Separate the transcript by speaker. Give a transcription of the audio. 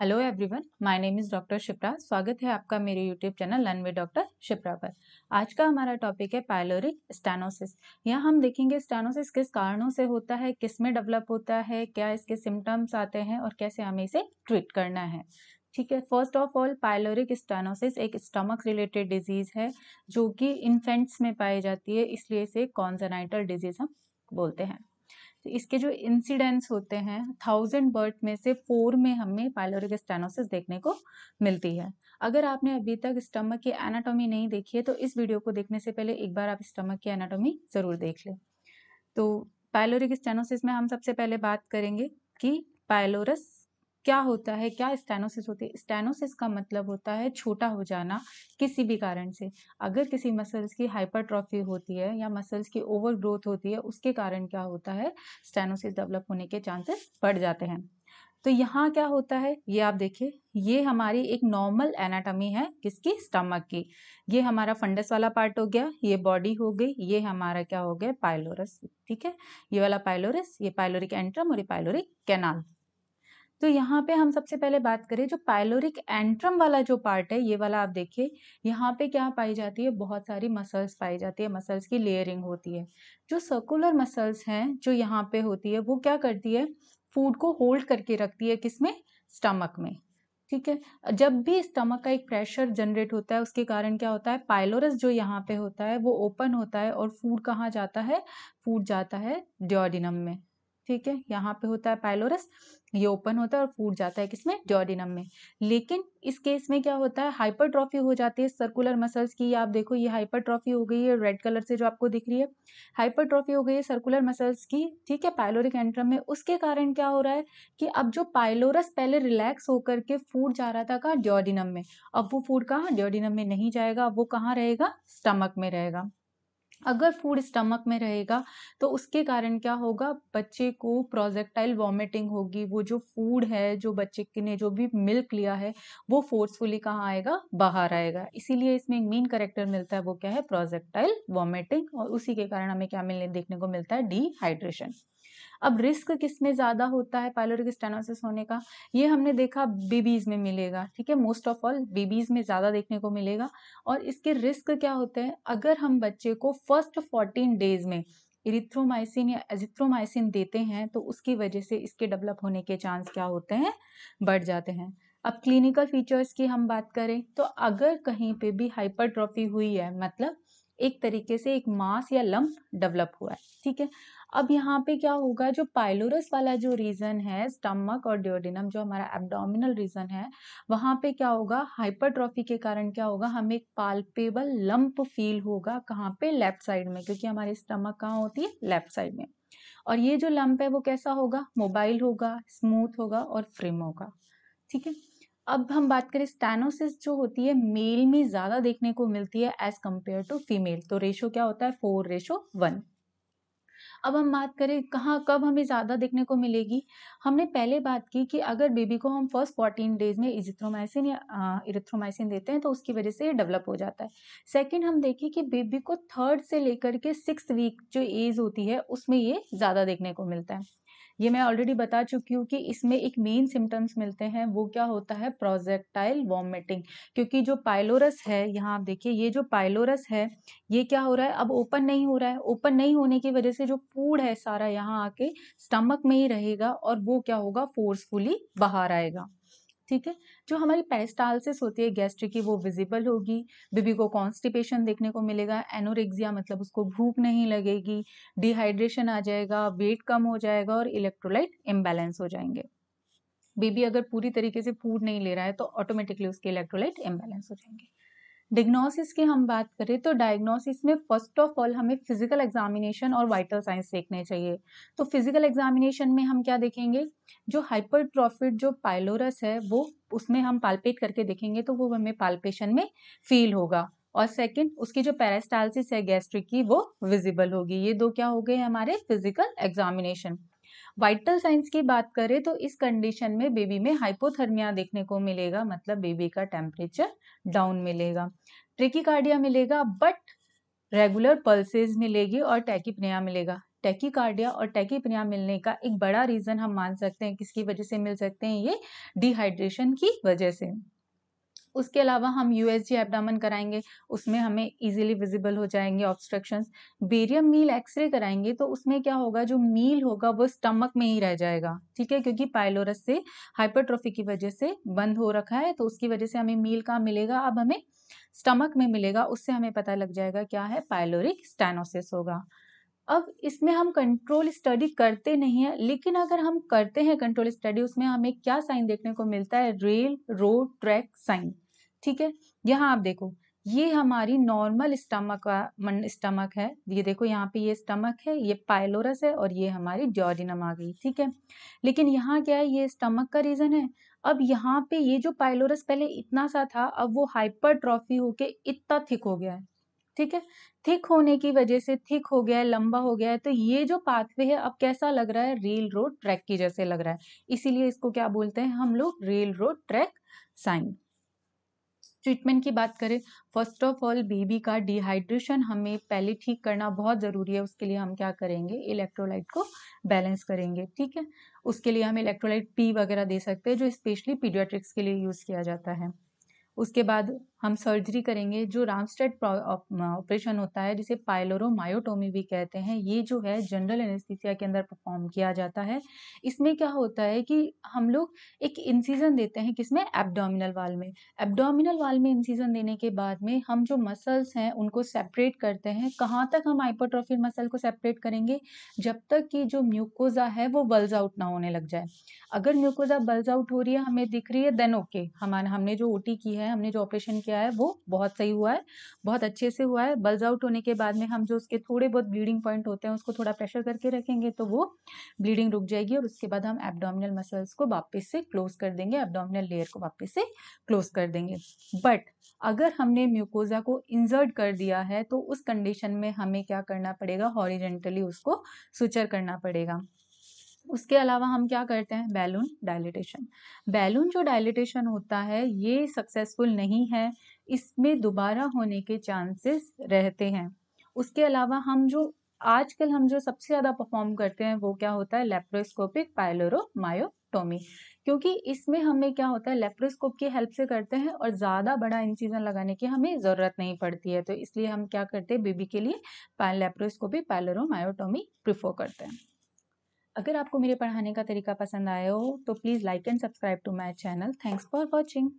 Speaker 1: hello everyone my name is doctor Shipra स्वागत है आपका मेरे YouTube channel learn with doctor Shipra पर आज का हमारा टॉपिक है पायलोरिक स्टेनोसिस यहाँ हम देखेंगे स्टेनोसिस किस कारणों से होता है किस में डेवलप होता है क्या इसके सिम्टम्स आते हैं और कैसे हमें इसे ट्रीट करना है ठीक है first of all pyloric stenosis एक स्टमक रिलेटेड डिजीज़ है जो कि इन्फेंट्स में पाई जाती है इसलिए इसे कॉन्जेनाइटल डिजीज़ हम बोलते हैं तो इसके जो इंसिडेंट्स होते हैं थाउजेंड बर्ड में से फोर में हमें पाइलोरिक स्टेनोसिस देखने को मिलती है अगर आपने अभी तक स्टमक की एनाटॉमी नहीं देखी है तो इस वीडियो को देखने से पहले एक बार आप स्टमक की एनाटॉमी ज़रूर देख लें तो पायलोरिक स्टेनोसिस में हम सबसे पहले बात करेंगे कि पायलोरस क्या होता है क्या स्टेनोसिस होती है स्टेनोसिस का मतलब होता है छोटा हो जाना किसी भी कारण से अगर किसी मसल्स की हाइपरट्रॉफी होती है या मसल्स की ओवर ग्रोथ होती है उसके कारण क्या होता है स्टेनोसिस डेवलप होने के चांसेस बढ़ जाते हैं तो यहाँ क्या होता है ये आप देखिए ये हमारी एक नॉर्मल एनाटॉमी है किसकी स्टमक की ये हमारा फंडस वाला पार्ट हो गया ये बॉडी हो गई ये हमारा क्या हो गया पाइलोरस ठीक है ये वाला पाइलोरस ये पाइलोरिक एंट्रम और ये पाइलोरिक कैनाल तो यहाँ पे हम सबसे पहले बात करें जो पाइलोरिक एंट्रम वाला जो पार्ट है ये वाला आप देखिए यहाँ पे क्या पाई जाती है बहुत सारी मसल्स पाई जाती है मसल्स की लेयरिंग होती है जो सर्कुलर मसल्स हैं जो यहाँ पे होती है वो क्या करती है फूड को होल्ड करके रखती है किसमें स्टमक में ठीक है जब भी स्टमक का एक प्रेशर जनरेट होता है उसके कारण क्या होता है पाइलोरस जो यहाँ पे होता है वो ओपन होता है और फूड कहाँ जाता है फूड जाता है ड्योडिनम में ठीक है यहाँ पे होता है पाइलोरस ये ओपन होता है और फूट जाता है किसमें जॉर्डिनम में लेकिन इस केस में क्या होता है हाइपरट्रॉफी हो जाती है सर्कुलर मसल्स की आप देखो ये हाइपरट्रॉफी हो गई है रेड कलर से जो आपको दिख रही है हाइपरट्रॉफी हो गई है सर्कुलर मसल्स की ठीक है पाइलोरिक एंट्रम में उसके कारण क्या हो रहा है कि अब जो पाइलोरस पहले रिलैक्स होकर के फूट जा रहा था कहा जॉर्डिनम में अब वो फूड कहाँ जॉर्डिनम में नहीं जाएगा अब वो कहाँ रहेगा स्टमक में रहेगा अगर फूड स्टमक में रहेगा तो उसके कारण क्या होगा बच्चे को प्रोजेक्टाइल वॉमिटिंग होगी वो जो फूड है जो बच्चे ने जो भी मिल्क लिया है वो फोर्सफुली कहाँ आएगा बाहर आएगा इसीलिए इसमें एक मेन करेक्टर मिलता है वो क्या है प्रोजेक्टाइल वॉमिटिंग और उसी के कारण हमें क्या मिलने देखने को मिलता है डिहाइड्रेशन अब रिस्क किस में ज़्यादा होता है पायलोरिक स्टेनोसिस होने का ये हमने देखा बेबीज़ में मिलेगा ठीक है मोस्ट ऑफ ऑल बेबीज़ में ज़्यादा देखने को मिलेगा और इसके रिस्क क्या होते हैं अगर हम बच्चे को फर्स्ट फोर्टीन डेज में इरिथ्रोमाइसिन या एजिथ्रोमाइसिन देते हैं तो उसकी वजह से इसके डेवलप होने के चांस क्या होते हैं बढ़ जाते हैं अब क्लिनिकल फीचर्स की हम बात करें तो अगर कहीं पे भी हाइपरट्रॉफी हुई है मतलब एक तरीके से एक मास या लम्ब डेवलप हुआ है ठीक है अब यहाँ पे क्या होगा जो पाइलोरस वाला जो रीजन है स्टमक और ड्योडिनम जो हमारा एब्डोमिनल रीजन है वहाँ पे क्या होगा हाइपरट्रॉफी के कारण क्या होगा हमें एक पाल्पेबल लंप फील होगा कहाँ पे लेफ्ट साइड में क्योंकि हमारी स्टमक कहाँ होती है लेफ्ट साइड में और ये जो लंप है वो कैसा होगा मोबाइल होगा स्मूथ होगा और फ्रिम होगा ठीक है अब हम बात करें स्टेनोसिस जो होती है मेल में ज़्यादा देखने को मिलती है एज कम्पेयर टू फीमेल तो रेशो क्या होता है फोर रेशो वन अब हम बात करें कहाँ कब हमें ज़्यादा देखने को मिलेगी हमने पहले बात की कि अगर बेबी को हम फर्स्ट फोर्टीन डेज में इजिथ्रोमाइसिन या इरिथ्रोमाइसिन देते हैं तो उसकी वजह से ये डेवलप हो जाता है सेकंड हम देखें कि बेबी को थर्ड से लेकर के सिक्स वीक जो एज होती है उसमें ये ज़्यादा देखने को मिलता है ये मैं ऑलरेडी बता चुकी हूँ कि इसमें एक मेन सिम्टम्स मिलते हैं वो क्या होता है प्रोजेक्टाइल वॉमिटिंग क्योंकि जो पाइलोरस है यहाँ आप देखिए ये जो पाइलोरस है ये क्या हो रहा है अब ओपन नहीं हो रहा है ओपन नहीं होने की वजह से जो फूड है सारा यहाँ आके स्टमक में ही रहेगा और वो क्या होगा फोर्सफुली बाहर आएगा ठीक है जो हमारी पेरिस्टालसिस होती है गैस्ट्रिक की वो विजिबल होगी बेबी को कॉन्स्टिपेशन देखने को मिलेगा एनोरेक्सिया मतलब उसको भूख नहीं लगेगी डिहाइड्रेशन आ जाएगा वेट कम हो जाएगा और इलेक्ट्रोलाइट इम्बैलेंस हो जाएंगे बेबी अगर पूरी तरीके से फूड नहीं ले रहा है तो ऑटोमेटिकली उसके इलेक्ट्रोलाइट इम्बैलेंस हो जाएंगे डिग्नोसिस की हम बात करें तो डायग्नोसिस में फर्स्ट ऑफ ऑल हमें फिजिकल एग्जामिनेशन और वाइटल साइंस देखने चाहिए तो फिजिकल एग्जामिनेशन में हम क्या देखेंगे जो हाइपरट्रॉफिड जो पाइलोरस है वो उसमें हम पाल्पेट करके देखेंगे तो वो हमें पाल्पेशन में फील होगा और सेकंड उसकी जो पैरास्टाइलिस है गैस्ट्रिक की वो विजिबल होगी ये दो क्या हो गए हमारे फिजिकल एग्जामिनेशन वाइटल साइंस की बात करें तो इस कंडीशन में बेबी में हाइपोथर्मिया देखने को मिलेगा मतलब बेबी का टेम्परेचर डाउन मिलेगा ट्रिकिकार्डिया मिलेगा बट रेगुलर पल्सेज मिलेगी और टैकिपनिया मिलेगा कार्डिया और टैकीपनिया मिलने का एक बड़ा रीज़न हम मान सकते हैं किसकी वजह से मिल सकते हैं ये डिहाइड्रेशन की वजह से उसके अलावा हम यू एस जी एबडामन कराएंगे उसमें हमें ईजिली विजिबल हो जाएंगे ऑब्स्ट्रक्शन बेरियम मील एक्सरे कराएंगे तो उसमें क्या होगा जो मील होगा वो स्टमक में ही रह जाएगा ठीक है क्योंकि पायलोरस से हाइपरट्रोफी की वजह से बंद हो रखा है तो उसकी वजह से हमें मील कहाँ मिलेगा अब हमें स्टमक में मिलेगा उससे हमें पता लग जाएगा क्या है पायलोरिक स्टेनोसिस होगा अब इसमें हम कंट्रोल स्टडी करते नहीं है लेकिन अगर हम करते हैं कंट्रोल स्टडी उसमें हमें क्या साइन देखने को मिलता है रेल रोड ट्रैक साइन ठीक है यहाँ आप देखो ये हमारी नॉर्मल स्टमक स्टमक है ये देखो यहाँ पे ये स्टमक है ये पायलोरस है और ये हमारी ड्योरिनम आ गई ठीक है लेकिन यहाँ क्या है ये स्टमक का रीजन है अब यहाँ पे ये जो पायलोरस पहले इतना सा था अब वो हाइपरट्रॉफी होके इतना थिक हो गया है ठीक है थिक होने की वजह से थिक हो गया है लंबा हो गया है तो ये जो पाथवे है अब कैसा लग रहा है रेल रोड ट्रैक की जैसे लग रहा है इसीलिए इसको क्या बोलते हैं हम लोग rail road track sign treatment की बात करें फर्स्ट ऑफ ऑल बेबी का डिहाइड्रेशन हमें पहले ठीक करना बहुत ज़रूरी है उसके लिए हम क्या करेंगे इलेक्ट्रोलाइट को बैलेंस करेंगे ठीक है उसके लिए हम इलेक्ट्रोलाइट पी वगैरह दे सकते हैं जो स्पेशली पीडियाट्रिक्स के लिए यूज़ किया जाता है उसके बाद हम सर्जरी करेंगे जो रामस्टेड ऑपरेशन होता है जिसे पाइलोरोमायोटोमी भी कहते हैं ये जो है जनरल एनेस्थीसिया के अंदर परफॉर्म किया जाता है इसमें क्या होता है कि हम लोग एक इंसीजन देते हैं किसमें एब्डोमिनल वाल में एब्डोमिनल वाल में इंसीजन देने के बाद में हम जो मसल्स हैं उनको सेपरेट करते हैं कहाँ तक हम हाइपोट्रोफिल मसल को सेपरेट करेंगे जब तक कि जो म्यूकोजा है वो बल्ज आउट ना होने लग जाए अगर म्यूकोजा बल्ज आउट हो रही है हमें दिख रही है देन ओके हमारे हमारा हमने जो ओटी की है हमने जो ऑपरेशन किया गया है वो बहुत सही हुआ है बहुत अच्छे से हुआ है बल्ज आउट होने के बाद में हम जो उसके थोड़े बहुत ब्लीडिंग पॉइंट होते हैं उसको थोड़ा प्रेशर करके रखेंगे तो वो ब्लीडिंग रुक जाएगी और उसके बाद हम एबडोमिनल मसल्स को वापस से क्लोज कर देंगे एबडोमिनल लेयर को वापस से क्लोज कर देंगे बट अगर हमने म्यूकोजा को इंजर्ट कर दिया है तो उस कंडीशन में हमें क्या करना पड़ेगा हॉरिजेंटली उसको सुचर करना पड़ेगा उसके अलावा हम क्या करते हैं बैलून डायलिटेशन बैलून जो डायलिटेशन होता है ये सक्सेसफुल नहीं है इसमें दोबारा होने के चांसेस रहते हैं उसके अलावा हम जो आजकल हम जो सबसे ज़्यादा परफॉर्म करते हैं वो क्या होता है लेप्रोस्कोपिक पायलोरोमायोटोमी क्योंकि इसमें हमें क्या होता है लेप्रोस्कोप की हेल्प से करते हैं और ज़्यादा बड़ा इंसीजन लगाने की हमें ज़रूरत नहीं पड़ती है तो इसलिए हम क्या करते हैं बेबी के लिए लेप्रोस्कोपिक पायलोरोमायोटोमी प्रिफर करते हैं अगर आपको मेरे पढ़ाने का तरीका पसंद आया हो तो please like and subscribe to my channel thanks for watching